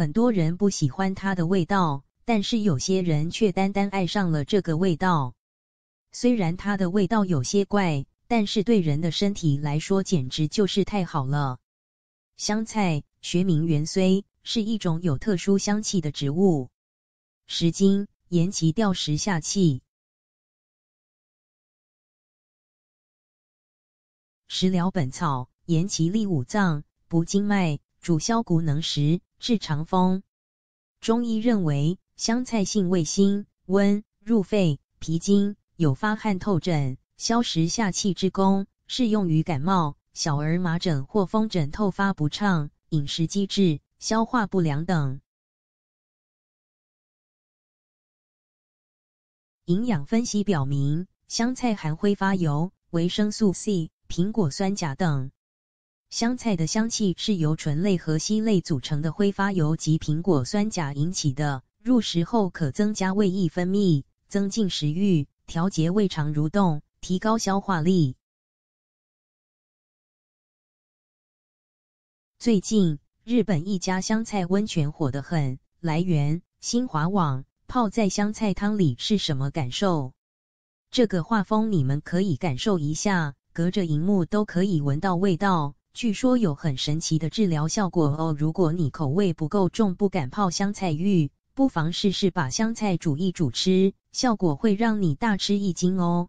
很多人不喜欢它的味道，但是有些人却单单爱上了这个味道。虽然它的味道有些怪，但是对人的身体来说简直就是太好了。香菜，学名芫荽，是一种有特殊香气的植物。食经，延其调食下气。《食疗本草》，延其利五脏，补经脉，主消谷能食。治肠风，中医认为香菜性味辛温，入肺脾经，有发汗透疹、消食下气之功，适用于感冒、小儿麻疹或风疹透发不畅、饮食积滞、消化不良等。营养分析表明，香菜含挥发油、维生素 C、苹果酸钾等。香菜的香气是由醇类和烯类组成的挥发油及苹果酸钾引起的。入食后可增加胃液分泌，增进食欲，调节胃肠蠕动，提高消化力。最近，日本一家香菜温泉火得很。来源：新华网。泡在香菜汤里是什么感受？这个画风你们可以感受一下，隔着荧幕都可以闻到味道。据说有很神奇的治疗效果哦。如果你口味不够重，不敢泡香菜浴，不妨试试把香菜煮一煮吃，效果会让你大吃一惊哦。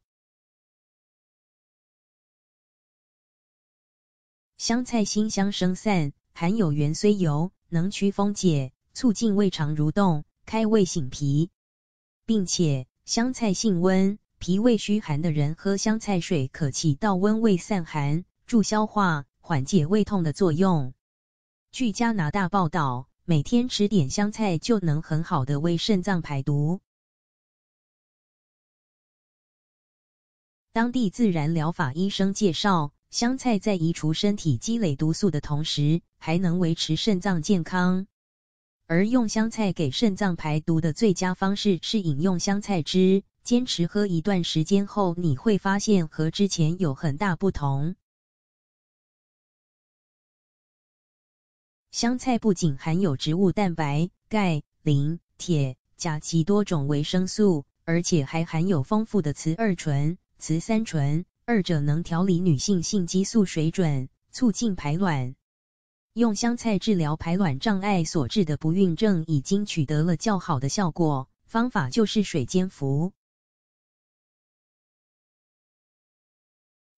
香菜辛香生散，含有芫荽油，能驱风解、促进胃肠蠕动、开胃醒脾，并且香菜性温，脾胃虚寒的人喝香菜水可起到温胃散寒、助消化。缓解胃痛的作用。据加拿大报道，每天吃点香菜就能很好的为肾脏排毒。当地自然疗法医生介绍，香菜在移除身体积累毒素的同时，还能维持肾脏健康。而用香菜给肾脏排毒的最佳方式是饮用香菜汁，坚持喝一段时间后，你会发现和之前有很大不同。香菜不仅含有植物蛋白、钙、磷、铁、钾及多种维生素，而且还含有丰富的雌二醇、雌三醇，二者能调理女性性激素水准，促进排卵。用香菜治疗排卵障碍所致的不孕症，已经取得了较好的效果。方法就是水煎服。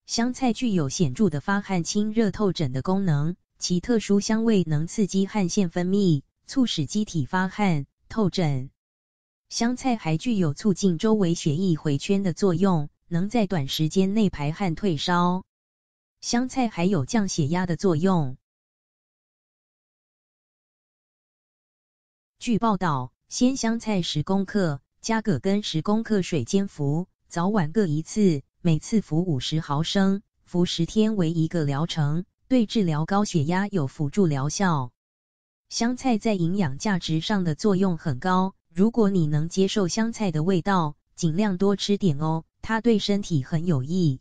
香菜具有显著的发汗、清热、透疹的功能。其特殊香味能刺激汗腺分泌，促使机体发汗透疹。香菜还具有促进周围血液回圈的作用，能在短时间内排汗退烧。香菜还有降血压的作用。据报道，鲜香菜十公克，加葛根十公克，水煎服，早晚各一次，每次服五十毫升，服十天为一个疗程。对治疗高血压有辅助疗效。香菜在营养价值上的作用很高，如果你能接受香菜的味道，尽量多吃点哦，它对身体很有益。